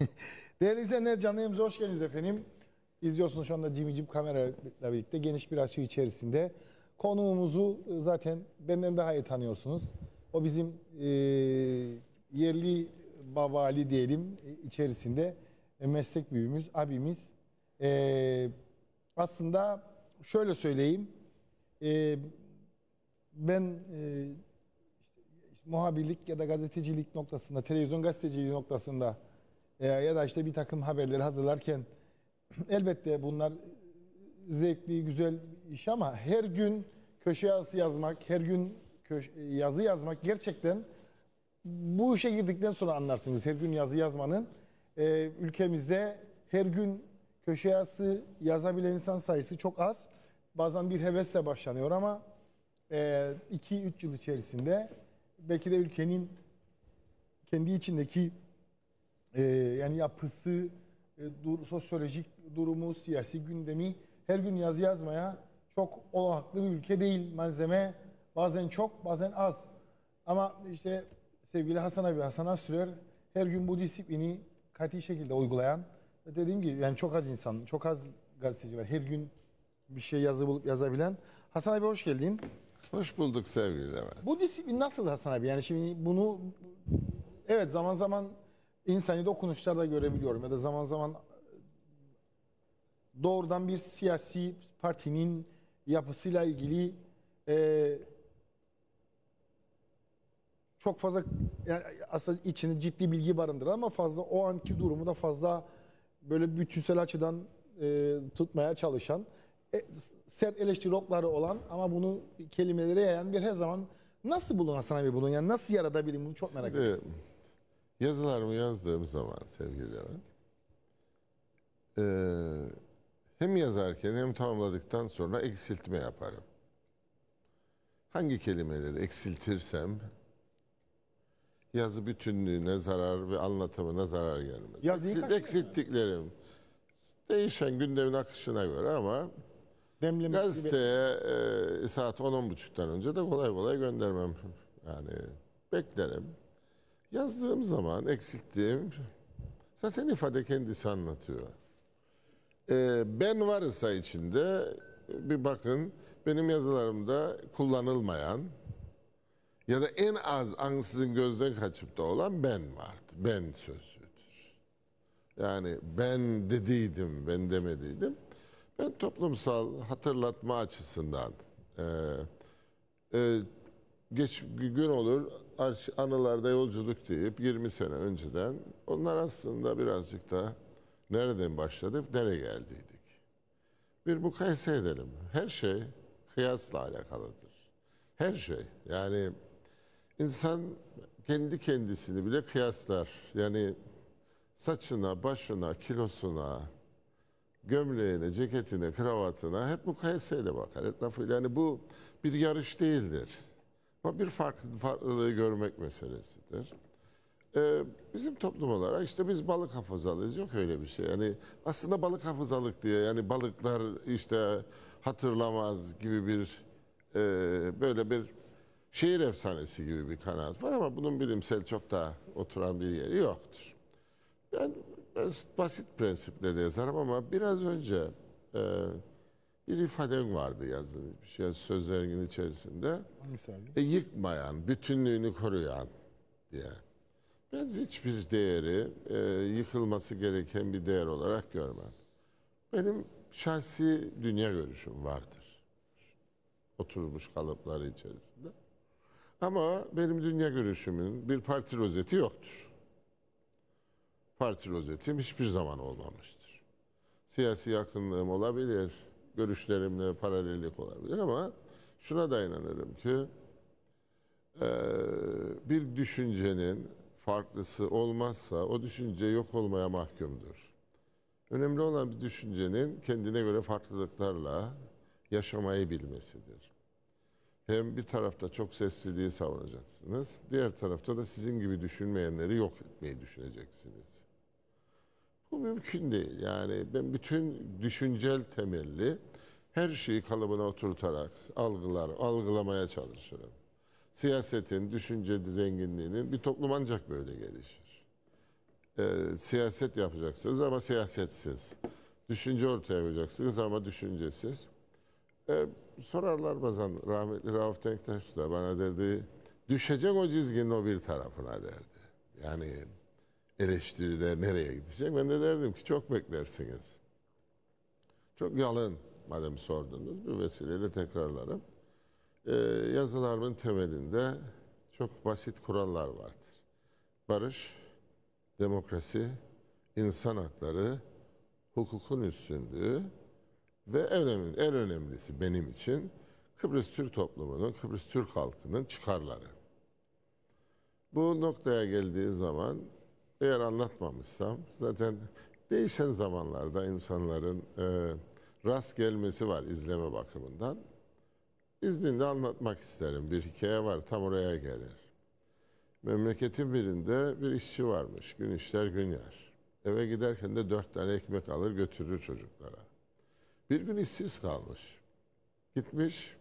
Değerli izleyenler canlı hoş geldiniz efendim. İzliyorsunuz şu anda Cimicim kamerayla birlikte geniş bir açı içerisinde. Konuğumuzu e, zaten benden daha iyi tanıyorsunuz. O bizim e, yerli bavali diyelim e, içerisinde e, meslek büyüğümüz, abimiz. E, aslında şöyle söyleyeyim. E, ben e, muhabirlik ya da gazetecilik noktasında, televizyon gazeteciliği noktasında e, ya da işte bir takım haberleri hazırlarken elbette bunlar zevkli, güzel iş ama her gün köşe yazısı yazmak, her gün yazı yazmak gerçekten bu işe girdikten sonra anlarsınız. Her gün yazı yazmanın e, ülkemizde her gün köşe yazısı yazabilen insan sayısı çok az. Bazen bir hevesle başlanıyor ama 2-3 e, yıl içerisinde belki de ülkenin kendi içindeki e, yani yapısı, e, dur, sosyolojik durumu, siyasi gündemi her gün yazı yazmaya çok olanaklı bir ülke değil. Malzeme bazen çok bazen az. Ama işte sevgili Hasan abi Hasan Asrör her gün bu disiplini kati şekilde uygulayan dediğim gibi yani çok az insan, çok az gazeteci var. Her gün bir şey yazı bulup yazabilen. Hasan abi hoş geldin. Hoş bulduk sevgili Levent. Bu disiplin nasıl Hasan abi? Yani şimdi bunu evet zaman zaman insani dokunuşlarda görebiliyorum ya da zaman zaman doğrudan bir siyasi partinin yapısıyla ilgili e, çok fazla yani aslında içinde ciddi bilgi barındırır ama fazla o anki durumu da fazla böyle bütünsel açıdan e, tutmaya çalışan e, sert eleştiri okları olan ama bunu kelimelere yayan bir her zaman nasıl bulun Hasan abi bulun yani nasıl yaratabilirim bunu çok merak ediyorum. Yazılarımı yazdığım zaman sevgili Levent, e, hem yazarken hem tamamladıktan sonra eksiltme yaparım. Hangi kelimeleri eksiltirsem yazı bütünlüğüne zarar ve anlatımına zarar gelmez. Yazıyı Eksil, eksilttiklerim yani. değişen gündemin akışına göre ama Demlemesi gazeteye e, saat 10-10.30'dan önce de kolay kolay göndermem. Yani beklerim. Yazdığım zaman eksilttiğim zaten ifade kendisi anlatıyor. Ee, ben varsa içinde bir bakın benim yazılarımda kullanılmayan ya da en az ansızın gözden kaçıp da olan ben vardı. Ben sözcüğüdür. Yani ben dediydim, ben demediydim. Ben toplumsal hatırlatma açısından e, e, geç gün olur anılarda yolculuk deyip 20 sene önceden onlar aslında birazcık da nereden başladık, nereye geldiydik. Bir mukayese edelim. Her şey kıyasla alakalıdır. Her şey. Yani insan kendi kendisini bile kıyaslar. Yani saçına, başına, kilosuna, gömleğine, ceketine, kravatına hep mukayeseyle bakar. Etrafı, yani bu bir yarış değildir. Ama bir farklılığı görmek meselesidir. Ee, bizim toplum olarak işte biz balık hafızalıyız. Yok öyle bir şey. Yani aslında balık hafızalık diye yani balıklar işte hatırlamaz gibi bir e, böyle bir şehir efsanesi gibi bir kanaat var ama bunun bilimsel çok da oturan bir yeri yoktur. Ben, ben basit prensipleri yazarım ama biraz önce e, bir ifaden vardı yazdığı bir şey söz vergin içerisinde. E, yıkmayan, bütünlüğünü koruyan diye. Ben hiçbir değeri e, yıkılması gereken bir değer olarak görmem. Benim şahsi dünya görüşüm vardır. Oturmuş kalıpları içerisinde. Ama benim dünya görüşümün bir parti rozeti yoktur. Parti rozetim hiçbir zaman olmamıştır. Siyasi yakınlığım olabilir, görüşlerimle paralellik olabilir ama şuna da inanırım ki e, bir düşüncenin farklısı olmazsa o düşünce yok olmaya mahkumdur. Önemli olan bir düşüncenin kendine göre farklılıklarla yaşamayı bilmesidir. Hem bir tarafta çok sesliliği savunacaksınız, diğer tarafta da sizin gibi düşünmeyenleri yok etmeyi düşüneceksiniz. Bu mümkün değil. Yani ben bütün düşüncel temelli her şeyi kalıbına oturtarak algılar, algılamaya çalışırım. Siyasetin, düşünce zenginliğinin bir toplum ancak böyle gelişir. E, siyaset yapacaksınız ama siyasetsiz. Düşünce ortaya yapacaksınız ama düşüncesiz. E, sorarlar bazen rahmetli Rauf Denktaş da bana dedi, düşecek o çizginin o bir tarafına derdi. Yani eleştiride nereye gidecek? Ben de derdim ki çok beklersiniz. Çok yalın madem sordunuz Bu vesileyle tekrarlarım. Ee, yazılarımın temelinde çok basit kurallar vardır. Barış, demokrasi, insan hakları, hukukun üstünlüğü ve en, önemli, en önemlisi benim için Kıbrıs Türk toplumunun, Kıbrıs Türk halkının çıkarları. Bu noktaya geldiği zaman eğer anlatmamışsam zaten değişen zamanlarda insanların e, rast gelmesi var izleme bakımından. İzninde anlatmak isterim. Bir hikaye var tam oraya gelir. Memleketin birinde bir işçi varmış. Gün işler gün yer. Eve giderken de dört tane ekmek alır götürür çocuklara. Bir gün işsiz kalmış. Gitmiş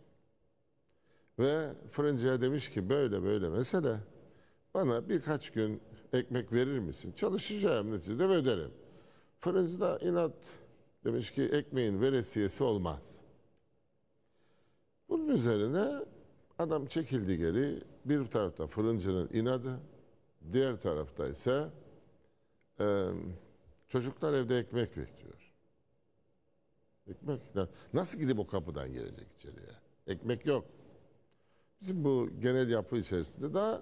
ve fırıncıya demiş ki böyle böyle mesele bana birkaç gün ekmek verir misin? Çalışacağım neticede ve öderim. Fırıncı da inat demiş ki ekmeğin veresiyesi olmaz. Bunun üzerine adam çekildi geri. Bir tarafta fırıncının inadı, diğer tarafta ise e, çocuklar evde ekmek bekliyor. Ekmek nasıl gidip o kapıdan gelecek içeriye? Ekmek yok. Bizim bu genel yapı içerisinde daha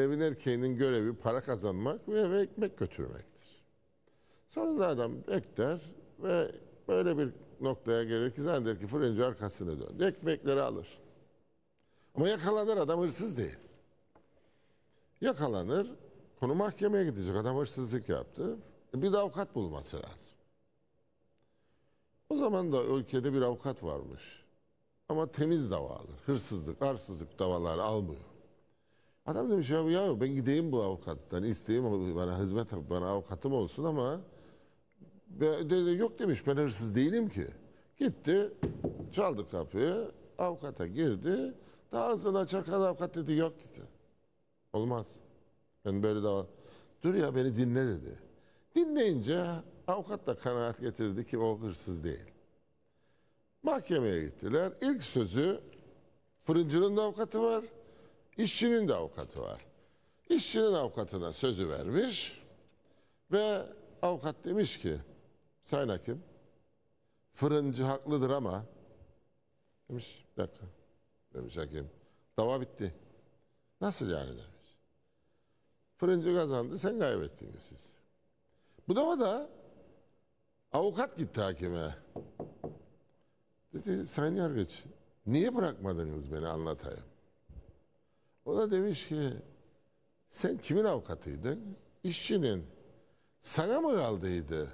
Evin erkeğinin görevi para kazanmak ve eve ekmek götürmektir. Sonra adam bekler ve böyle bir noktaya gelir ki zanneder ki fırıncı arkasını döndü. Ekmekleri alır. Ama yakalanır adam hırsız değil. Yakalanır, konu mahkemeye gidecek. Adam hırsızlık yaptı. E, bir de avukat bulması lazım. O zaman da ülkede bir avukat varmış. Ama temiz davalar, hırsızlık, arsızlık davaları almıyor. Adam demiş ya, ya ben gideyim bu avukattan isteyeyim bana hizmet bana avukatım olsun ama be, de, yok demiş ben hırsız değilim ki. Gitti çaldı kapıyı avukata girdi daha ağzını açarken avukat dedi yok dedi. Olmaz. Ben böyle daha dur ya beni dinle dedi. Dinleyince avukat da kanaat getirdi ki o hırsız değil. Mahkemeye gittiler. İlk sözü fırıncının avukatı var. İşçinin de avukatı var. İşçinin avukatına sözü vermiş ve avukat demiş ki Sayın Hakim fırıncı haklıdır ama demiş bir dakika demiş hakim dava bitti. Nasıl yani demiş. Fırıncı kazandı sen kaybettiniz siz. Bu davada avukat gitti hakime. Dedi Sayın Yargıç niye bırakmadınız beni anlatayım. O da demiş ki sen kimin avukatıydın? İşçinin. Sana mı kaldıydı?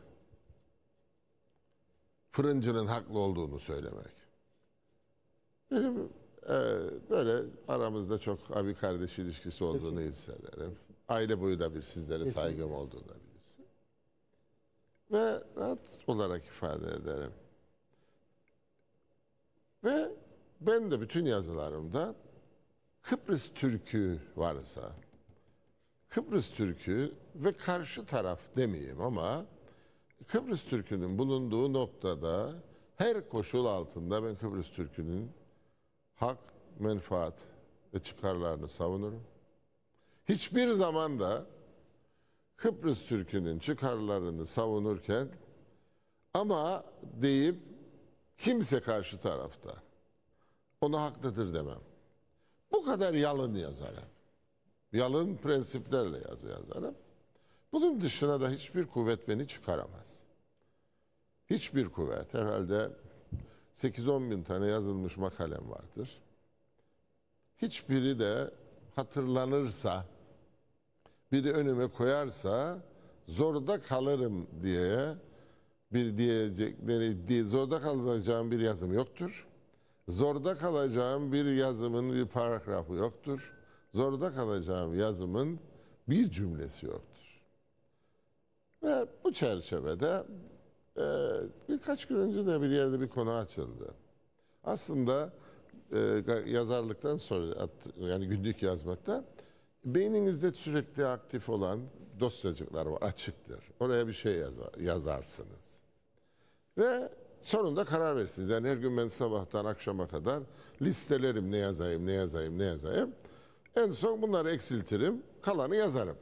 Fırıncının haklı olduğunu söylemek. Benim e, ee, böyle aramızda çok abi kardeş ilişkisi olduğunu Kesinlikle. hissederim. Aile boyu da bir sizlere Kesinlikle. saygım olduğunu bilirsin. Ve rahat olarak ifade ederim. Ve ben de bütün yazılarımda Kıbrıs Türk'ü varsa, Kıbrıs Türk'ü ve karşı taraf demeyeyim ama Kıbrıs Türk'ünün bulunduğu noktada her koşul altında ben Kıbrıs Türk'ünün hak, menfaat ve çıkarlarını savunurum. Hiçbir zaman da Kıbrıs Türk'ünün çıkarlarını savunurken ama deyip kimse karşı tarafta ona haklıdır demem. Bu kadar yalın yazarım. Yalın prensiplerle yazı yazarım. Bunun dışına da hiçbir kuvvet beni çıkaramaz. Hiçbir kuvvet. Herhalde 8-10 bin tane yazılmış makalem vardır. Hiçbiri de hatırlanırsa, biri önüme koyarsa zorda kalırım diye bir diyecekleri, zorda kalacağım bir yazım yoktur zorda kalacağım bir yazımın bir paragrafı yoktur. Zorda kalacağım yazımın bir cümlesi yoktur. Ve bu çerçevede e, birkaç gün önce de bir yerde bir konu açıldı. Aslında e, yazarlıktan sonra yani günlük yazmakta beyninizde sürekli aktif olan dosyacıklar var açıktır. Oraya bir şey yazar, yazarsınız. Ve Sonunda karar verirsiniz. Yani her gün ben sabahtan akşama kadar listelerim ne yazayım, ne yazayım, ne yazayım. En son bunları eksiltirim, kalanı yazarım.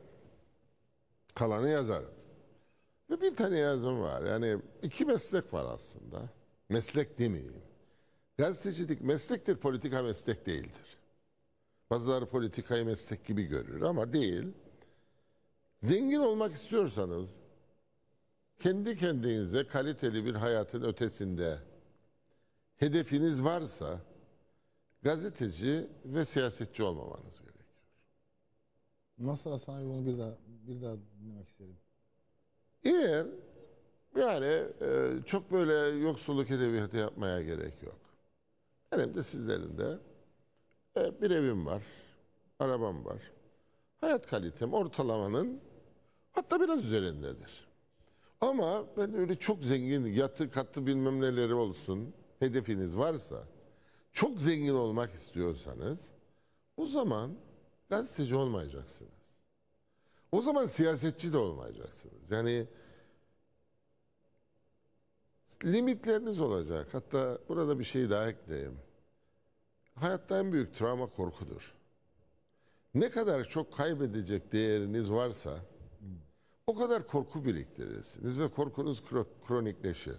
Kalanı yazarım. Ve bir tane yazım var. Yani iki meslek var aslında. Meslek demeyeyim. Gazetecilik meslektir, politika meslek değildir. Bazıları politikayı meslek gibi görür ama değil. Zengin olmak istiyorsanız, kendi kendinize kaliteli bir hayatın ötesinde hedefiniz varsa gazeteci ve siyasetçi olmamanız gerekiyor. Nasıl Hasan abi bunu bir daha bir daha dinlemek isterim. Eğer yani e, çok böyle yoksulluk edebiyatı yapmaya gerek yok. Benim de sizlerin de e, bir evim var, arabam var. Hayat kalitem ortalamanın hatta biraz üzerindedir. Ama ben öyle çok zengin, yatı katı bilmem neleri olsun hedefiniz varsa, çok zengin olmak istiyorsanız o zaman gazeteci olmayacaksınız. O zaman siyasetçi de olmayacaksınız. Yani limitleriniz olacak. Hatta burada bir şey daha ekleyeyim. Hayatta en büyük travma korkudur. Ne kadar çok kaybedecek değeriniz varsa o kadar korku biriktirirsiniz ve korkunuz kronikleşir.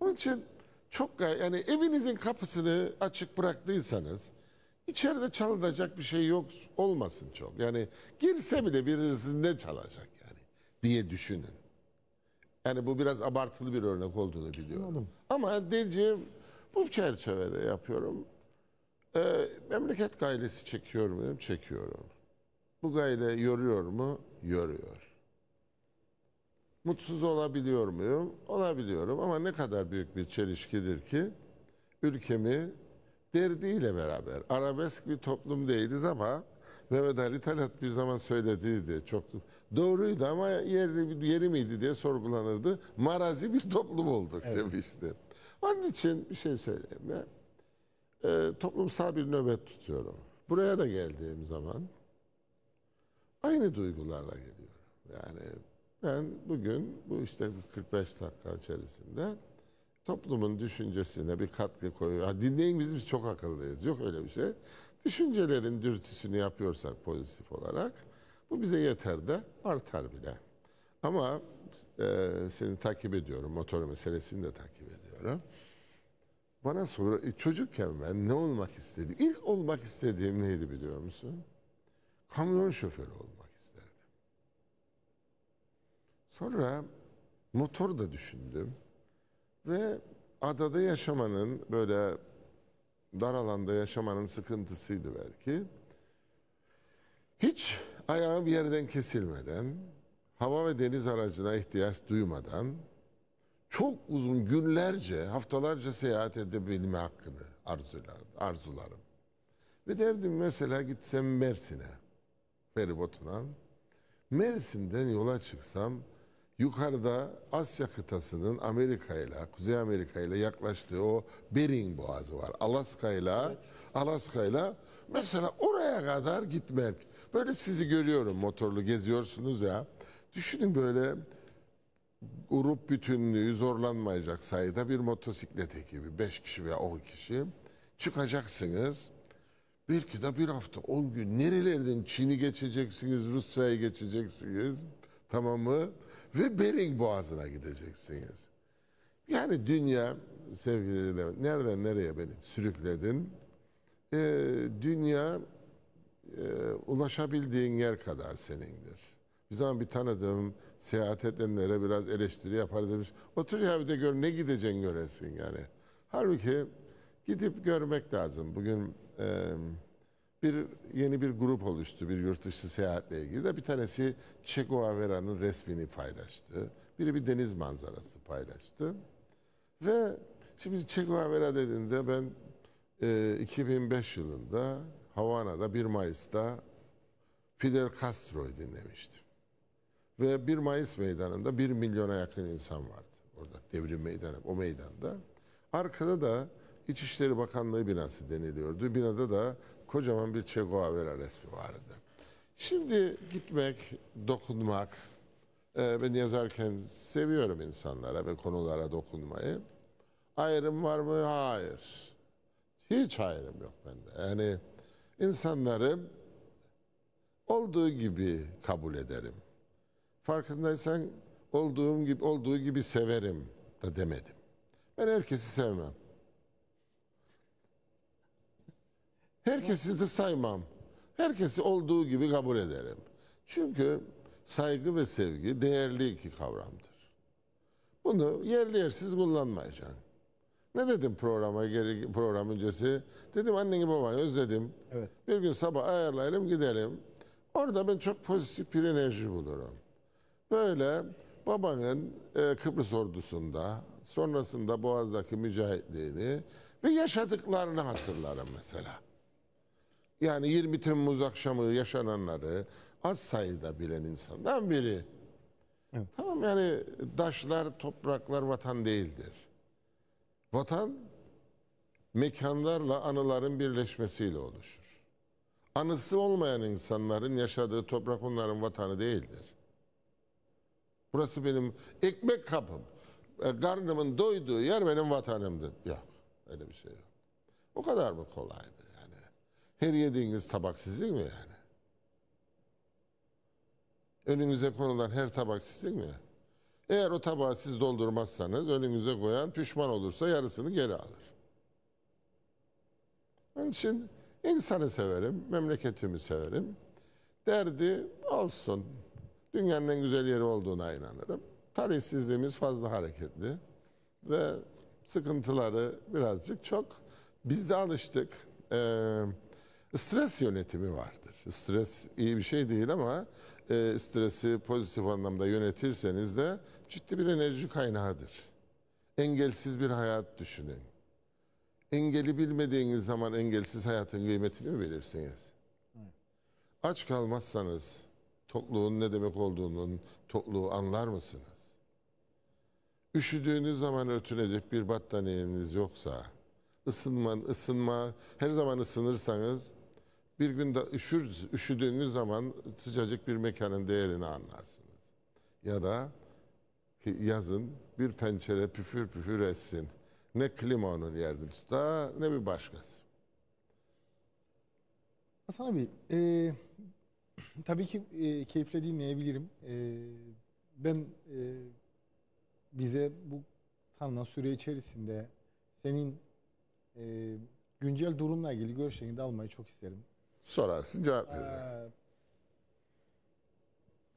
Onun için çok yani evinizin kapısını açık bıraktıysanız içeride çalınacak bir şey yok olmasın çok. Yani girse bile ne çalacak yani diye düşünün. Yani bu biraz abartılı bir örnek olduğunu biliyorum. Anladım. Ama dediğim bu çerçevede yapıyorum. Ee, memleket gailesi çekiyor muyum? Çekiyorum. Bu gayle yoruyor mu? Yoruyor. Mutsuz olabiliyor muyum? Olabiliyorum ama ne kadar büyük bir çelişkidir ki ülkemi derdiyle beraber arabesk bir toplum değiliz ama Mehmet Ali Talat bir zaman söylediğiydi çok doğruydu ama yeri, yeri miydi diye sorgulanırdı. Marazi bir toplum olduk evet. demişti. Onun için bir şey söyleyeyim ben. E, ee, toplumsal bir nöbet tutuyorum. Buraya da geldiğim zaman aynı duygularla geliyorum. Yani ben bugün bu işte 45 dakika içerisinde toplumun düşüncesine bir katkı koyuyor. dinleyin biz, biz çok akıllıyız. Yok öyle bir şey. Düşüncelerin dürtüsünü yapıyorsak pozitif olarak bu bize yeter de artar bile. Ama e, seni takip ediyorum. Motor meselesini de takip ediyorum. Bana sonra e, çocukken ben ne olmak istedim? İlk olmak istediğim neydi biliyor musun? Kamyon şoförü olmak. Sonra motor da düşündüm. Ve adada yaşamanın böyle dar alanda yaşamanın sıkıntısıydı belki. Hiç ayağım bir yerden kesilmeden, hava ve deniz aracına ihtiyaç duymadan çok uzun günlerce, haftalarca seyahat edebilme hakkını arzulardı arzularım. Ve derdim mesela gitsem Mersin'e, feribotuna. Mersin'den yola çıksam yukarıda Asya kıtasının Amerika ile Kuzey Amerika ile yaklaştığı o Bering Boğazı var. Alaska ile evet. Alaska ile mesela oraya kadar gitmek. Böyle sizi görüyorum motorlu geziyorsunuz ya. Düşünün böyle grup bütünlüğü zorlanmayacak sayıda bir motosiklet ekibi beş kişi veya on kişi çıkacaksınız. Belki de bir hafta on gün nerelerden Çin'i geçeceksiniz, Rusya'yı geçeceksiniz. Tamam mı? Ve Bering Boğazı'na gideceksiniz. Yani dünya sevgili Levent, nereden nereye beni sürükledin? Ee, dünya e, ulaşabildiğin yer kadar senindir. Bir zaman bir tanıdığım seyahat edenlere biraz eleştiri yapar demiş. Otur ya bir de gör ne gideceğin göresin yani. Halbuki gidip görmek lazım. Bugün e, bir yeni bir grup oluştu bir yurt dışı seyahatle ilgili de bir tanesi Che Guevara'nın resmini paylaştı. Biri bir deniz manzarası paylaştı. Ve şimdi Che Guevara dediğinde ben e, 2005 yılında Havana'da 1 Mayıs'ta Fidel Castro'yu dinlemiştim. Ve 1 Mayıs meydanında 1 milyona yakın insan vardı. Orada devrim meydanı, o meydanda. Arkada da İçişleri Bakanlığı binası deniliyordu. Binada da kocaman bir Che Guevara resmi vardı. Şimdi gitmek, dokunmak, e, ben yazarken seviyorum insanlara ve konulara dokunmayı. Ayrım var mı? Hayır. Hiç ayrım yok bende. Yani insanları olduğu gibi kabul ederim. Farkındaysan olduğum gibi olduğu gibi severim da demedim. Ben herkesi sevmem. Herkesi de saymam. Herkesi olduğu gibi kabul ederim. Çünkü saygı ve sevgi değerli iki kavramdır. Bunu yerli yersiz kullanmayacaksın. Ne dedim programa geri program öncesi? Dedim anneni babayı özledim. Evet. Bir gün sabah ayarlayalım gidelim. Orada ben çok pozitif bir enerji bulurum. Böyle babanın e, Kıbrıs ordusunda, sonrasında Boğaz'daki mücahitliğini ve yaşadıklarını hatırlarım mesela. Yani 20 Temmuz akşamı yaşananları az sayıda bilen insandan biri. Evet. Tamam yani daşlar, topraklar vatan değildir. Vatan mekanlarla anıların birleşmesiyle oluşur. Anısı olmayan insanların yaşadığı toprak onların vatanı değildir. Burası benim ekmek kapım. E, karnımın doyduğu yer benim vatanımdır. Ya öyle bir şey yok. O kadar mı kolaydı? Her yediğiniz tabak sizin mi yani? önümüze konulan her tabak sizin mi? Eğer o tabağı siz doldurmazsanız önümüze koyan pişman olursa yarısını geri alır. Onun için insanı severim, memleketimi severim. Derdi olsun. Dünyanın en güzel yeri olduğuna inanırım. Tarihsizliğimiz fazla hareketli ve sıkıntıları birazcık çok. Biz de alıştık. Ee, Stres yönetimi vardır. Stres iyi bir şey değil ama e, stresi pozitif anlamda yönetirseniz de ciddi bir enerji kaynağıdır. Engelsiz bir hayat düşünün. Engeli bilmediğiniz zaman engelsiz hayatın kıymetini mi bilirsiniz? Aç kalmazsanız topluğun ne demek olduğunun tokluğu anlar mısınız? Üşüdüğünüz zaman örtünecek bir battaniyeniz yoksa, ısınma ısınma, her zaman ısınırsanız bir gün de üşür, üşüdüğünüz zaman sıcacık bir mekanın değerini anlarsınız. Ya da yazın bir pencere püfür püfür etsin. Ne klima onun yerini tutar ne bir başkası. Hasan abi, e, tabii ki e, keyifle dinleyebilirim. E, ben e, bize bu tanınan süre içerisinde senin e, güncel durumla ilgili görüşlerini de almayı çok isterim. Sorarsın cevap verirler.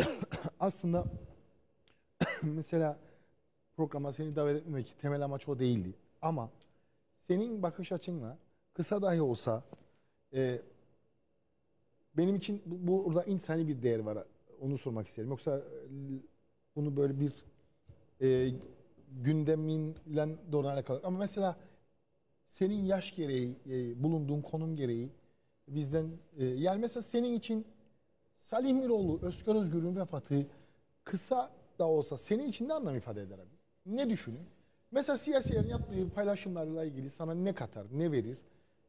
Ee, aslında mesela programa seni davet etmemek temel amaç o değildi. Ama senin bakış açınla kısa dahi olsa e, benim için bu, burada insani bir değer var. Onu sormak isterim. Yoksa e, bunu böyle bir e, gündeminle doğru alakalı. Ama mesela senin yaş gereği, e, bulunduğun konum gereği bizden e, yani mesela senin için Salih Miroğlu, Özgür Özgür'ün vefatı kısa da olsa senin için ne anlam ifade eder abi? Ne düşünün? Mesela siyasilerin yaptığı paylaşımlarla ilgili sana ne katar, ne verir?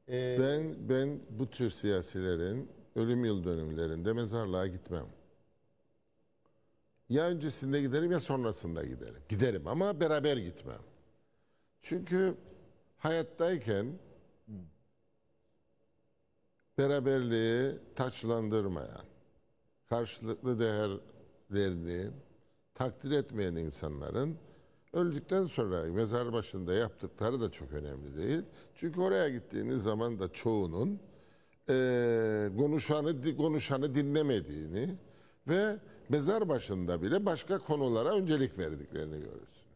Ee, ben ben bu tür siyasilerin ölüm yıl dönümlerinde mezarlığa gitmem. Ya öncesinde giderim ya sonrasında giderim. Giderim ama beraber gitmem. Çünkü hayattayken beraberliği taçlandırmayan, karşılıklı değerlerini takdir etmeyen insanların öldükten sonra mezar başında yaptıkları da çok önemli değil. Çünkü oraya gittiğiniz zaman da çoğunun e, konuşanı konuşanı dinlemediğini ve mezar başında bile başka konulara öncelik verdiklerini görürsünüz.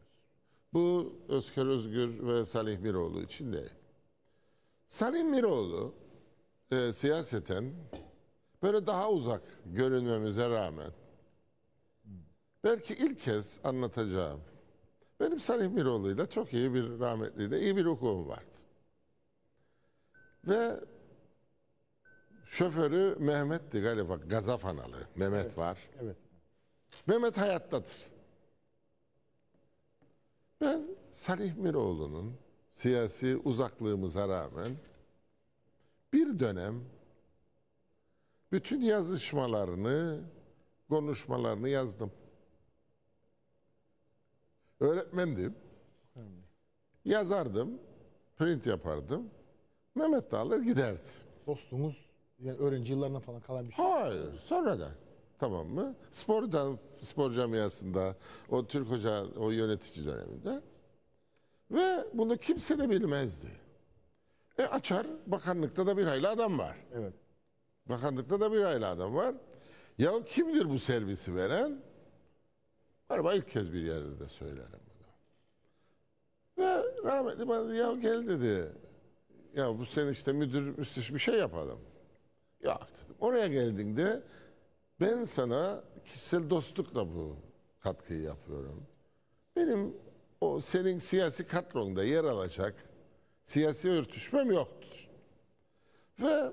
Bu Özker Özgür ve Salih Miroğlu için değil. Salih Miroğlu e, siyaseten böyle daha uzak görünmemize rağmen belki ilk kez anlatacağım. Benim Salih Miroğlu'yla çok iyi bir rahmetliyle iyi bir hukukum vardı. Ve şoförü Mehmet'ti galiba Gazafanalı. Mehmet evet, var. Evet. Mehmet hayattadır. Ben Salih Miroğlu'nun siyasi uzaklığımıza rağmen bir dönem bütün yazışmalarını, konuşmalarını yazdım. Öğretmendim. Yazardım, print yapardım. Mehmet de alır giderdi. Dostumuz yani öğrenci yıllarına falan kalan bir şey. Hayır, sonradan. Tamam mı? Spordan, spor camiasında, o Türk Hoca, o yönetici döneminde. Ve bunu kimse de bilmezdi. E açar. Bakanlıkta da bir hayli adam var. Evet. Bakanlıkta da bir hayli adam var. Ya kimdir bu servisi veren? Araba ilk kez bir yerde de söylerim bunu. Ve rahmetli bana dedi, ya gel dedi. Ya bu sen işte müdür müsteş bir şey yapalım. Ya dedim oraya geldiğinde ben sana kişisel dostlukla bu katkıyı yapıyorum. Benim o senin siyasi katronda yer alacak siyasi örtüşmem yoktur. Ve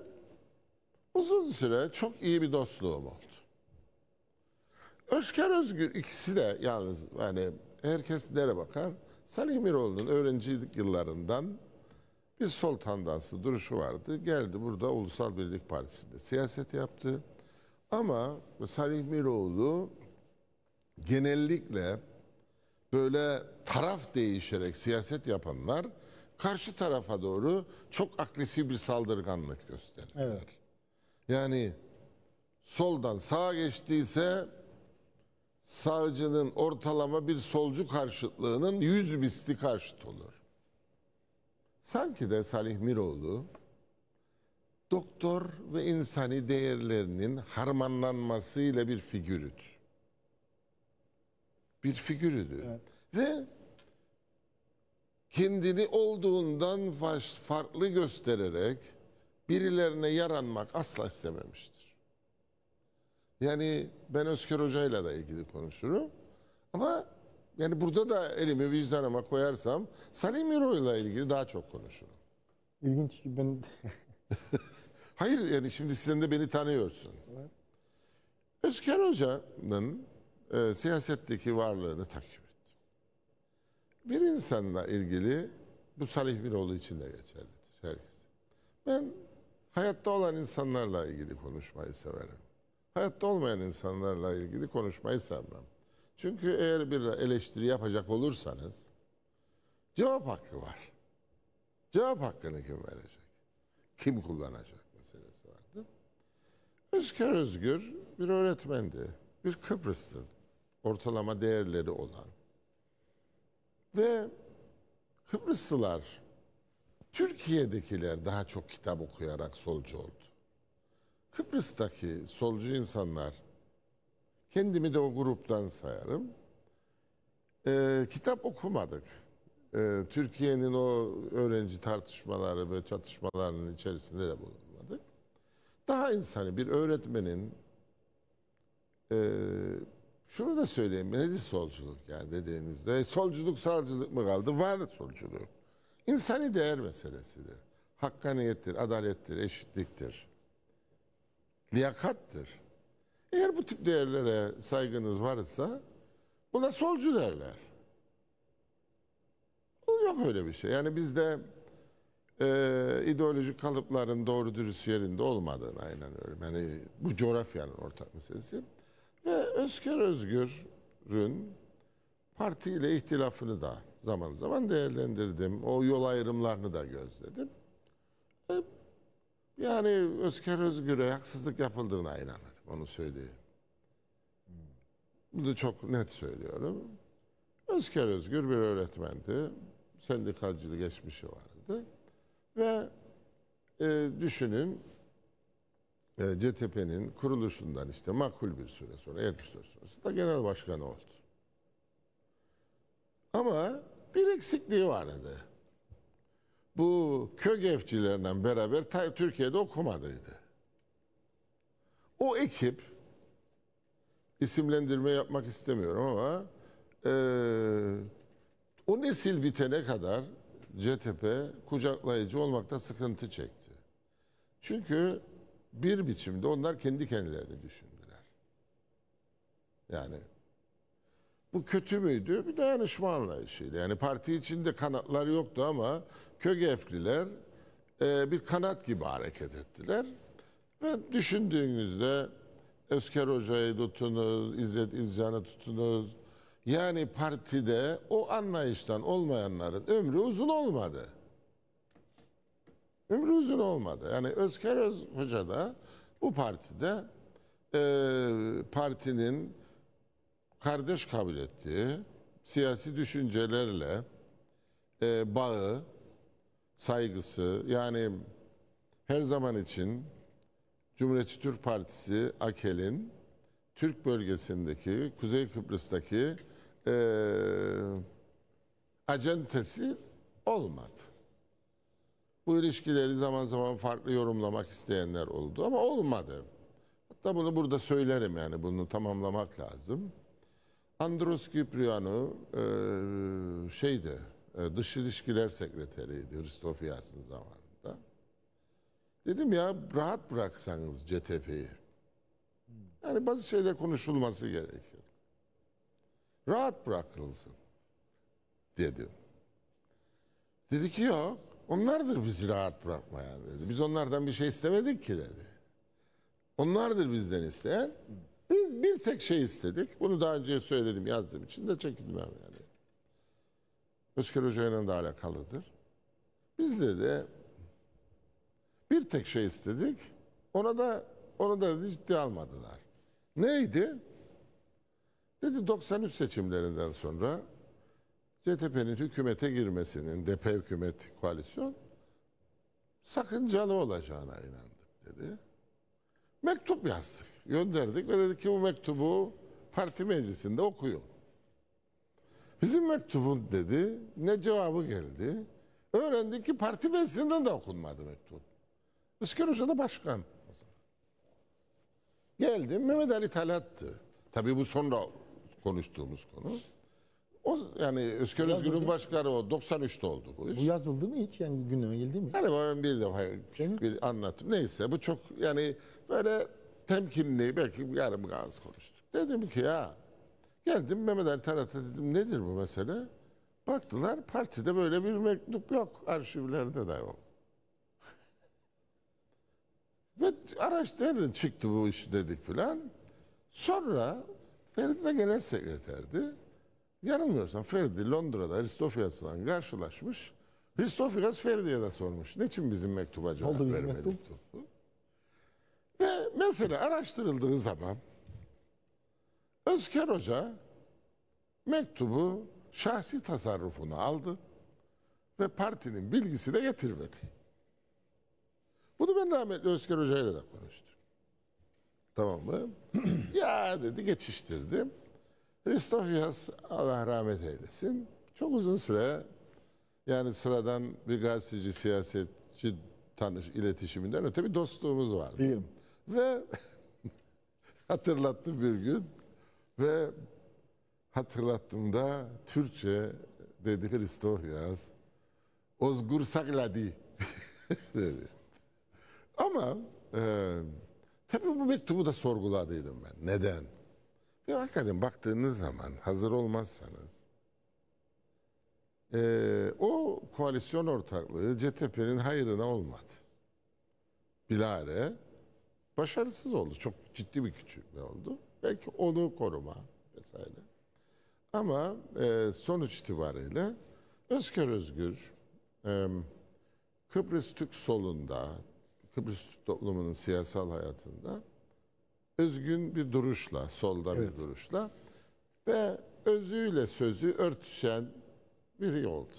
uzun süre çok iyi bir dostluğum oldu. Özker Özgür ikisi de yalnız hani herkes nereye bakar? Salih Miroğlu'nun öğrencilik yıllarından bir sol tandansı duruşu vardı. Geldi burada Ulusal Birlik Partisi'nde siyaset yaptı. Ama Salih Miroğlu genellikle böyle taraf değişerek siyaset yapanlar karşı tarafa doğru çok agresif bir saldırganlık gösterir. Evet. Yani soldan sağa geçtiyse sağcının ortalama bir solcu karşıtlığının yüz misli karşıt olur. Sanki de Salih Miroğlu doktor ve insani değerlerinin harmanlanmasıyla bir figürüdür. Bir figürüdür. Evet. Ve kendini olduğundan farklı göstererek birilerine yaranmak asla istememiştir. Yani ben Özker Hoca'yla da ilgili konuşurum. Ama yani burada da elimi vicdanıma koyarsam Salim Euro'yla ilgili daha çok konuşurum. İlginç ki ben... Hayır yani şimdi sen de beni tanıyorsun. Evet. Özker Hoca'nın e, siyasetteki varlığını takip bir insanla ilgili bu Salih Biloğlu için de geçerlidir herkes. Ben hayatta olan insanlarla ilgili konuşmayı severim. Hayatta olmayan insanlarla ilgili konuşmayı sevmem. Çünkü eğer bir eleştiri yapacak olursanız cevap hakkı var. Cevap hakkını kim verecek? Kim kullanacak meselesi vardı. Özker Özgür bir öğretmendi. Bir Kıbrıs'tı. Ortalama değerleri olan ve Kıbrıslılar Türkiye'dekiler daha çok kitap okuyarak solcu oldu. Kıbrıs'taki solcu insanlar kendimi de o gruptan sayarım. E, kitap okumadık. E, Türkiye'nin o öğrenci tartışmaları ve çatışmalarının içerisinde de bulunmadık. Daha insani bir öğretmenin e, şunu da söyleyeyim. Nedir solculuk yani dediğinizde? Solculuk sağcılık mı kaldı? Var solculuk. İnsani değer meselesidir. Hakkaniyettir, adalettir, eşitliktir. Liyakattır. Eğer bu tip değerlere saygınız varsa buna solcu derler. Yok öyle bir şey. Yani bizde e, ideolojik kalıpların doğru dürüst yerinde olmadığını aynen öyle. Yani bu coğrafyanın ortak meselesi. Ve Özker Özgür'ün partiyle ihtilafını da zaman zaman değerlendirdim. O yol ayrımlarını da gözledim. E, yani Özker Özgür'e haksızlık yapıldığına inanırım. Onu söyleyeyim. Bunu çok net söylüyorum. Özker Özgür bir öğretmendi. Sendikacılık geçmişi vardı. Ve e, düşünün e, ee, CTP'nin kuruluşundan işte makul bir süre sonra 74 sonrasında genel başkanı oldu. Ama bir eksikliği vardı. Bu kögevçilerle beraber Türkiye'de okumadıydı. O ekip isimlendirme yapmak istemiyorum ama e, o nesil bitene kadar CTP kucaklayıcı olmakta sıkıntı çekti. Çünkü bir biçimde onlar kendi kendilerini düşündüler. Yani bu kötü müydü? Bir dayanışma anlayışıydı. Yani parti içinde kanatlar yoktu ama Kögefliler e, bir kanat gibi hareket ettiler. Ve düşündüğünüzde Özker Hoca'yı tutunuz, İzzet İzcan'ı tutunuz. Yani partide o anlayıştan olmayanların ömrü uzun olmadı. Ömrü uzun olmadı. Yani Özker Öz Hoca da bu partide e, partinin kardeş kabul ettiği siyasi düşüncelerle e, bağı, saygısı yani her zaman için Cumhuriyetçi Türk Partisi AKEL'in Türk bölgesindeki Kuzey Kıbrıs'taki e, acentesi olmadı. Bu ilişkileri zaman zaman farklı yorumlamak isteyenler oldu ama olmadı. Hatta bunu burada söylerim yani bunu tamamlamak lazım. Andros Kyprianou e, şeydi, e, dış ilişkiler sekreteriydi Hristofias'ın zamanında. Dedim ya rahat bıraksanız CTP'yi. Yani bazı şeyler konuşulması gerekiyor. Rahat bırakılsın dedim. Dedi ki yok. Onlardır bizi rahat bırakmayan dedi. Biz onlardan bir şey istemedik ki dedi. Onlardır bizden isteyen. Biz bir tek şey istedik. Bunu daha önce söyledim yazdığım için de çekinmem yani. Özgür Hoca'yla da alakalıdır. Biz dedi bir tek şey istedik. Ona da onu da ciddi almadılar. Neydi? Dedi 93 seçimlerinden sonra CTP'nin hükümete girmesinin DP hükümet koalisyon sakıncalı olacağına inandık dedi. Mektup yazdık, gönderdik ve dedik ki bu mektubu parti meclisinde okuyun. Bizim mektubun dedi, ne cevabı geldi. Öğrendik ki parti meclisinden de okunmadı mektup. Üskür Hoca da başkan. Geldim, Mehmet Ali Talat'tı. Tabii bu sonra konuştuğumuz konu. O yani Özgür Özgür'ün başkanı o. 93'te oldu bu iş. Bu yazıldı mı hiç? Yani gündeme geldi mi? Hani ben bir defa bir anlattım. Neyse bu çok yani böyle temkinli belki yarım gaz konuştuk. Dedim ki ya geldim Mehmet Ali Tarat'a dedim nedir bu mesele? Baktılar partide böyle bir mektup yok. Arşivlerde de yok. Ve araç nereden çıktı bu iş dedik filan. Sonra Ferit de genel sekreterdi. Yanılmıyorsam Ferdi Londra'da Aristofanes'la karşılaşmış. Aristofanes Ferdi'ye de sormuş. Niçin bizim mektuba cevap Oldu vermedin? Mektup. Ve mesele araştırıldığı zaman Özker Hoca mektubu şahsi tasarrufunu aldı ve partinin bilgisi de getirmedi. Bunu ben rahmetli Özker Hoca ile de konuştum. Tamam mı? ya dedi geçiştirdim. Ristofyas Allah rahmet eylesin. Çok uzun süre yani sıradan bir gazeteci, siyasetçi tanış iletişiminden öte bir dostluğumuz vardı. Bilirim. Ve hatırlattı bir gün ve hatırlattığımda Türkçe dedi Kristofyas Ozgur Sagladi dedi. Ama e, tabii bu mektubu da sorguladıydım ben. Neden? Ya hakikaten baktığınız zaman hazır olmazsanız e, o koalisyon ortaklığı CTP'nin hayırına olmadı. Bilare başarısız oldu. Çok ciddi bir küçülme oldu. Belki onu koruma vesaire. Ama e, sonuç itibariyle Özgür Özgür e, Kıbrıs Türk solunda, Kıbrıs Türk toplumunun siyasal hayatında özgün bir duruşla, solda evet. bir duruşla ve özüyle sözü örtüşen biri oldu.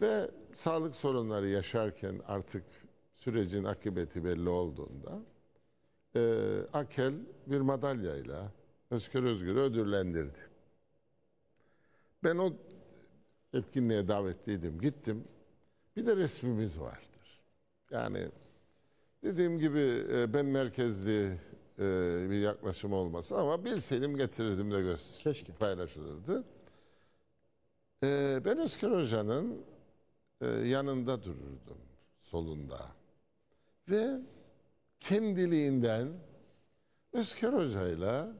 Ve sağlık sorunları yaşarken artık sürecin akıbeti belli olduğunda e, Akel bir madalyayla Özgür Özgür'ü ödüllendirdi. Ben o etkinliğe davetliydim, gittim. Bir de resmimiz vardır. Yani dediğim gibi e, ben merkezli e, bir yaklaşım olması ama bilseydim getirirdim de göz Keşke. paylaşılırdı. E, ben Özgür Hoca'nın e, yanında dururdum, solunda. Ve kendiliğinden Özgür Hoca'yla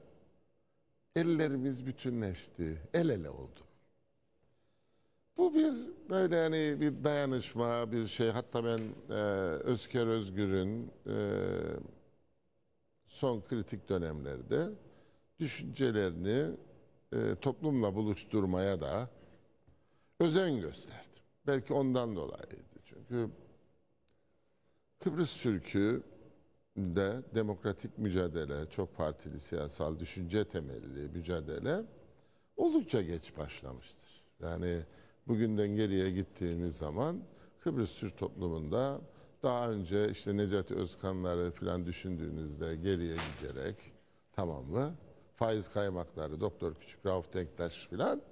ellerimiz bütünleşti, el ele oldu. Bu bir böyle hani bir dayanışma, bir şey. Hatta ben e, Özker Özgür'ün e, son kritik dönemlerde düşüncelerini e, toplumla buluşturmaya da özen gösterdi. Belki ondan dolayıydı. Çünkü Kıbrıs Türk'ü de demokratik mücadele, çok partili siyasal düşünce temelli mücadele oldukça geç başlamıştır. Yani bugünden geriye gittiğimiz zaman Kıbrıs Türk toplumunda daha önce işte Necati Özkanları falan düşündüğünüzde geriye giderek tamam mı? Faiz kaymakları, Doktor Küçük, Rauf Denktaş filan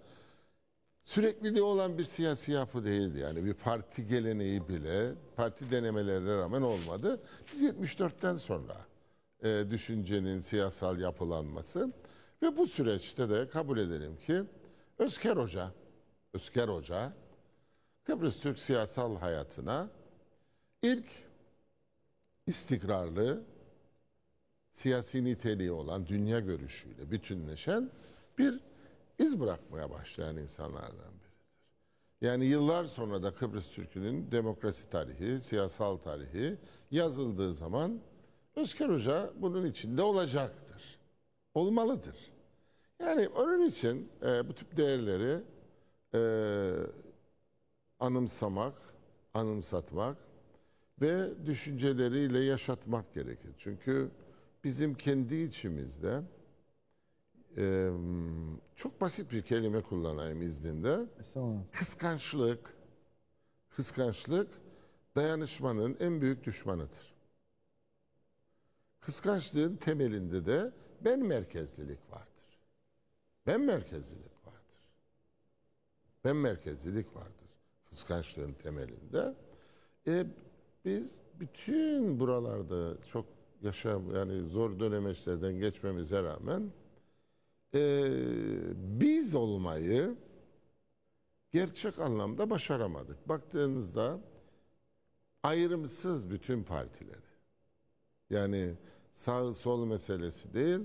sürekliliği olan bir siyasi yapı değildi. Yani bir parti geleneği bile parti denemelerine rağmen olmadı. Biz 74'ten sonra e, düşüncenin siyasal yapılanması ve bu süreçte de kabul edelim ki Özker Hoca, Özker Hoca Kıbrıs Türk siyasal hayatına İlk istikrarlı siyasi niteliği olan dünya görüşüyle bütünleşen bir iz bırakmaya başlayan insanlardan biridir. Yani yıllar sonra da Kıbrıs Türk'ünün demokrasi tarihi, siyasal tarihi yazıldığı zaman Özker Hoca bunun içinde olacaktır. Olmalıdır. Yani onun için e, bu tip değerleri e, anımsamak, anımsatmak ve düşünceleriyle yaşatmak gerekir. Çünkü bizim kendi içimizde e, çok basit bir kelime kullanayım izninde. Kıskançlık, kıskançlık dayanışmanın en büyük düşmanıdır. Kıskançlığın temelinde de ben merkezlilik vardır. Ben merkezlilik vardır. Ben merkezlilik vardır. Kıskançlığın temelinde. E, biz bütün buralarda çok yaşam yani zor dönemeçlerden geçmemize rağmen e, biz olmayı gerçek anlamda başaramadık. Baktığınızda ayrımsız bütün partileri yani sağ sol meselesi değil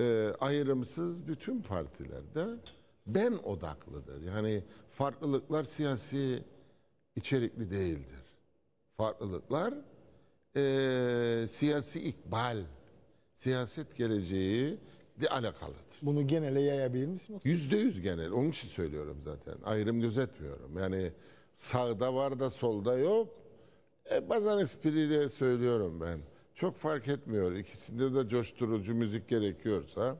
e, ayrımsız bütün partilerde ben odaklıdır. Yani farklılıklar siyasi içerikli değildir farklılıklar e, siyasi ikbal, siyaset geleceği de alakalıdır. Bunu genele yayabilir misin? Yüzde yüz genel. Onun için söylüyorum zaten. Ayrım gözetmiyorum. Yani sağda var da solda yok. E, bazen espriyle söylüyorum ben. Çok fark etmiyor. İkisinde de coşturucu müzik gerekiyorsa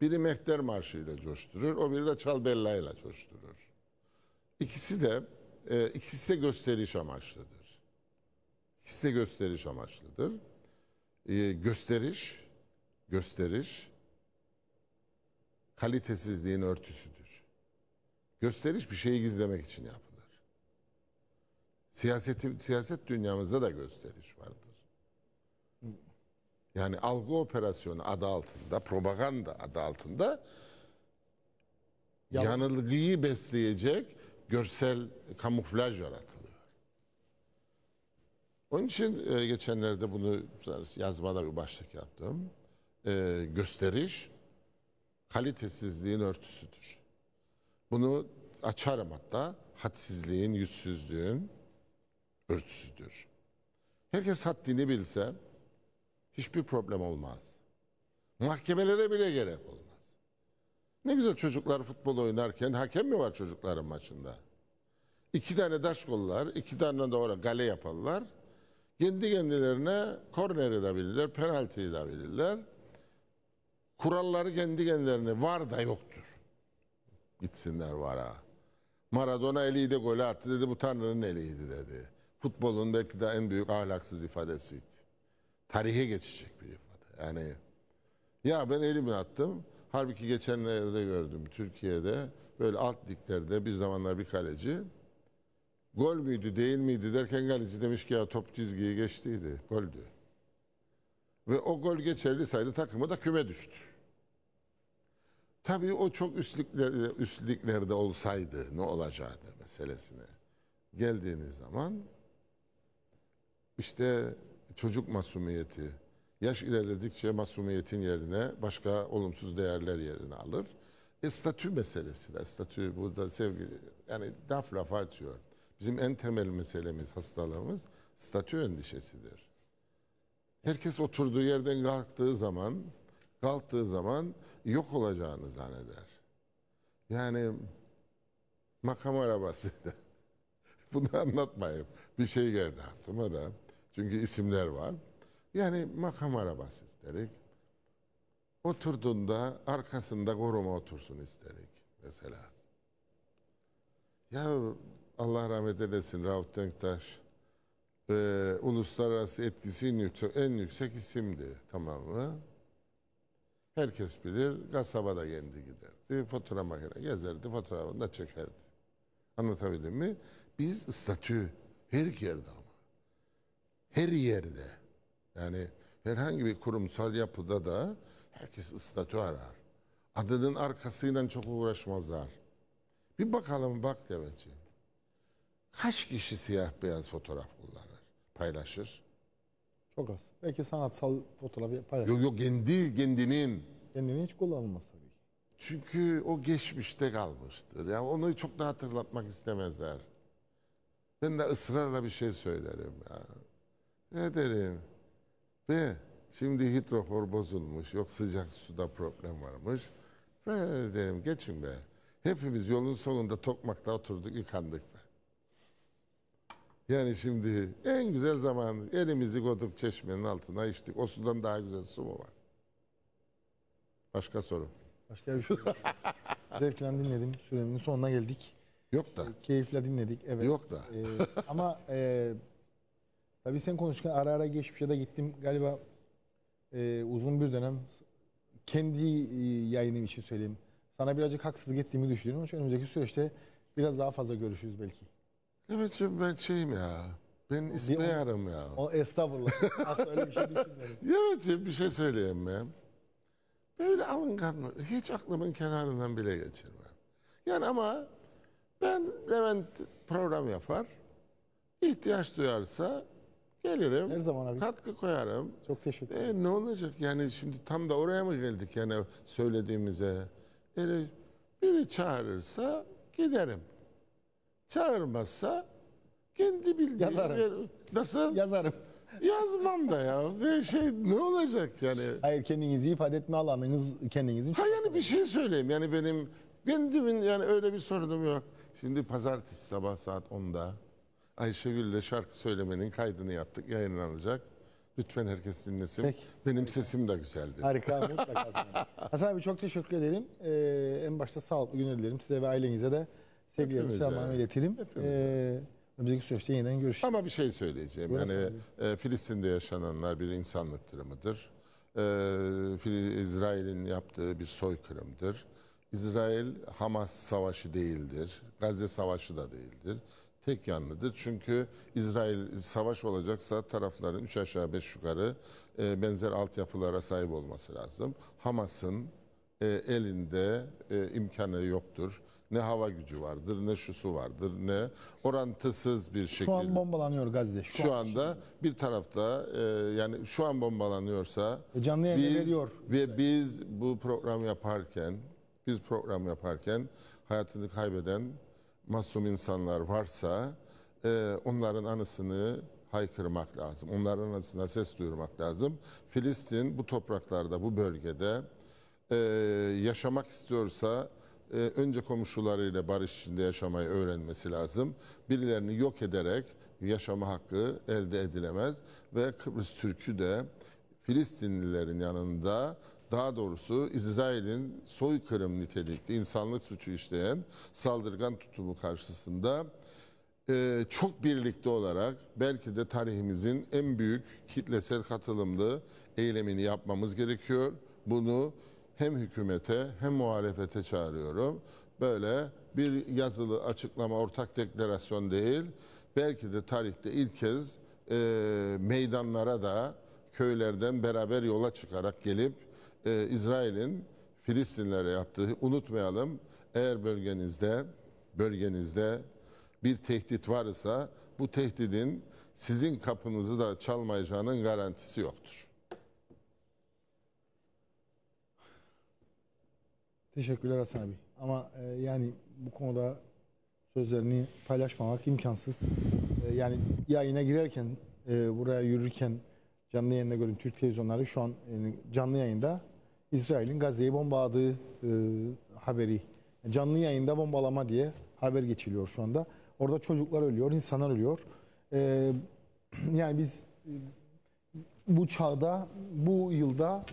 biri Mehter Marşı ile coşturur, o biri de Çalbella ile coşturur. İkisi de e, ikisi de gösteriş amaçlıdır. Hisse gösteriş amaçlıdır. Ee, gösteriş, gösteriş kalitesizliğin örtüsüdür. Gösteriş bir şeyi gizlemek için yapılır. Siyaseti, siyaset dünyamızda da gösteriş vardır. Yani algı operasyonu adı altında, propaganda adı altında Yan... yanılgıyı besleyecek görsel kamuflaj yaratılır. Onun için e, geçenlerde bunu yazmada bir başlık yaptım. E, gösteriş kalitesizliğin örtüsüdür. Bunu açarım hatta hadsizliğin, yüzsüzlüğün örtüsüdür. Herkes haddini bilse hiçbir problem olmaz. Mahkemelere bile gerek olmaz. Ne güzel çocuklar futbol oynarken hakem mi var çocukların maçında? İki tane daş kollar, iki tane de orada gale yaparlar. Kendi kendilerine korneri de bilirler, penaltiyi da bilirler. Kuralları kendi kendilerine var da yoktur. Gitsinler vara. Maradona eliyle golü attı dedi bu Tanrı'nın eliydi dedi. Futbolun belki de en büyük ahlaksız ifadesiydi. Tarihe geçecek bir ifade. Yani ya ben elimi attım. Halbuki geçenlerde gördüm Türkiye'de böyle alt diklerde bir zamanlar bir kaleci Gol müydü değil miydi derken Galici demiş ki ya top çizgiyi geçtiydi. Goldü. Ve o gol geçerli saydı takımı da küme düştü. Tabii o çok üstlüklerde, üstlüklerde olsaydı ne olacaktı meselesine. Geldiğiniz zaman işte çocuk masumiyeti, yaş ilerledikçe masumiyetin yerine başka olumsuz değerler yerine alır. E, statü meselesi de, statü burada sevgili, yani laf lafa atıyor. Bizim en temel meselemiz, hastalığımız statü endişesidir. Herkes oturduğu yerden kalktığı zaman, kalktığı zaman yok olacağını zanneder. Yani makam arabasıydı. Bunu anlatmayayım. Bir şey geldi aklıma da. Çünkü isimler var. Yani makam arabası isterik. Oturduğunda arkasında koruma otursun isterik mesela. Ya Allah rahmet eylesin Rauf Denktaş e, uluslararası etkisi en yüksek isimdi tamam mı? Herkes bilir kasabada yendi giderdi. Fotoğraf makine gezerdi fotoğrafını da çekerdi. Anlatabildim mi? Biz statü her yerde ama. Her yerde. Yani herhangi bir kurumsal yapıda da herkes statü arar. Adının arkasıyla çok uğraşmazlar. Bir bakalım bak demeci kaç kişi siyah beyaz fotoğraf kullanır, paylaşır? Çok az. Belki sanatsal fotoğrafı paylaşır. Yok yok kendi kendinin. Kendini hiç kullanılmaz tabii ki. Çünkü o geçmişte kalmıştır. Yani onu çok da hatırlatmak istemezler. Ben de ısrarla bir şey söylerim ya. Ne derim? Ve şimdi hidrofor bozulmuş, yok sıcak suda problem varmış. Ne derim geçin be. Hepimiz yolun sonunda tokmakta oturduk, yıkandık be. Yani şimdi en güzel zaman elimizi koyduk çeşmenin altına içtik. O sudan daha güzel su mu var? Başka soru. Başka bir şey yok. Zevkle dinledim. Sürenin sonuna geldik. Yok da. E, keyifle dinledik. Evet. Yok da. e, ama e, tabii sen konuşurken ara ara geçmişe de gittim. Galiba e, uzun bir dönem kendi e, yayınım için söyleyeyim. Sana birazcık haksızlık ettiğimi düşünüyorum. Çünkü önümüzdeki süreçte biraz daha fazla görüşürüz belki. Evet ben şeyim ya. Ben ispeyarım ya. O estağfurullah. Asla öyle bir şey düşünmüyorum. evet bir şey söyleyeyim ben. Böyle alınganlı. Hiç aklımın kenarından bile geçirmem. Yani ama ben Levent program yapar. İhtiyaç duyarsa gelirim. Her zaman abi. Katkı koyarım. Çok teşekkür e, ederim. E, ne olacak yani şimdi tam da oraya mı geldik yani söylediğimize? Yani biri çağırırsa giderim. Çağırmazsa kendi bildiğim Yazarım. Nasıl? Yazarım. Yazmam da ya. Ne şey ne olacak yani? Hayır kendinizi ifade etme alanınız kendinizin. Ha yani bir şey söyleyeyim. Yani benim kendimin yani öyle bir sorunum yok. Şimdi pazartesi sabah saat 10'da Ayşegül'le şarkı söylemenin kaydını yaptık. Yayınlanacak. Lütfen herkes dinlesin. Peki. Benim sesim de güzeldi. Harika mutlaka. Hasan abi çok teşekkür ederim. Ee, en başta sağlıklı günler dilerim size ve ailenize de. Sevgilerimi selamlarımı iletelim. Hepimize. Ee, önümüzdeki süreçte yeniden görüşürüz. Ama bir şey söyleyeceğim. yani e, Filistin'de yaşananlar bir insanlık dramıdır. E, İsrail'in yaptığı bir soykırımdır. İsrail Hamas savaşı değildir. Gazze savaşı da değildir. Tek yanlıdır. Çünkü İsrail savaş olacaksa tarafların üç aşağı beş yukarı e, benzer altyapılara sahip olması lazım. Hamas'ın e, elinde e, imkanı yoktur. Ne hava gücü vardır, ne şusu vardır, ne orantısız bir şekilde. Şu an bombalanıyor Gazze. Şu, şu an anda şimdi. bir tarafta e, yani şu an bombalanıyorsa e canlı yayın biz, veriyor. Ve biz bu program yaparken biz program yaparken hayatını kaybeden masum insanlar varsa e, onların anısını haykırmak lazım. Onların anısına ses duyurmak lazım. Filistin bu topraklarda, bu bölgede e, yaşamak istiyorsa e, önce komşularıyla barış içinde yaşamayı öğrenmesi lazım. Birilerini yok ederek yaşama hakkı elde edilemez ve Kıbrıs Türk'ü de Filistinlilerin yanında daha doğrusu İsrail'in soykırım nitelikli insanlık suçu işleyen saldırgan tutumu karşısında e, çok birlikte olarak belki de tarihimizin en büyük kitlesel katılımlı eylemini yapmamız gerekiyor. Bunu hem hükümete hem muhalefete çağırıyorum. Böyle bir yazılı açıklama, ortak deklarasyon değil, belki de tarihte ilk kez e, meydanlara da köylerden beraber yola çıkarak gelip e, İsrail'in Filistinlere yaptığı unutmayalım. Eğer bölgenizde bölgenizde bir tehdit varsa bu tehdidin sizin kapınızı da çalmayacağının garantisi yoktur. Teşekkürler Hasan abi. Ama e, yani bu konuda sözlerini paylaşmamak imkansız. E, yani yayına girerken, e, buraya yürürken canlı yayında gördüm Türk televizyonları şu an yani e, canlı yayında İsrail'in Gazze'yi bombaladığı e, haberi. Canlı yayında bombalama diye haber geçiliyor şu anda. Orada çocuklar ölüyor, insanlar ölüyor. E, yani biz e, bu çağda, bu yılda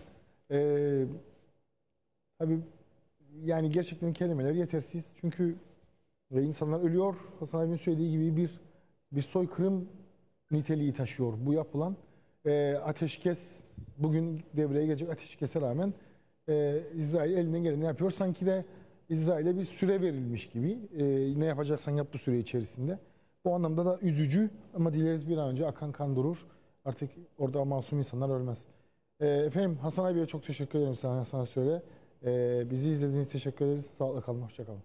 e, tabii yani gerçekten kelimeler yetersiz. Çünkü ve insanlar ölüyor. Hasan abinin söylediği gibi bir bir soykırım niteliği taşıyor bu yapılan e, ateşkes bugün devreye gelecek ateşkese rağmen e, İsrail elinden geleni yapıyor. Sanki de İsrail'e bir süre verilmiş gibi. E, ne yapacaksan yap bu süre içerisinde. Bu anlamda da üzücü ama dileriz bir an önce akan kan durur. Artık orada masum insanlar ölmez. E, efendim Hasan abiye çok teşekkür ederim sana Hasan Söre. Ee, bizi izlediğiniz için teşekkür ederiz. Sağlıkla kalın, hoşçakalın.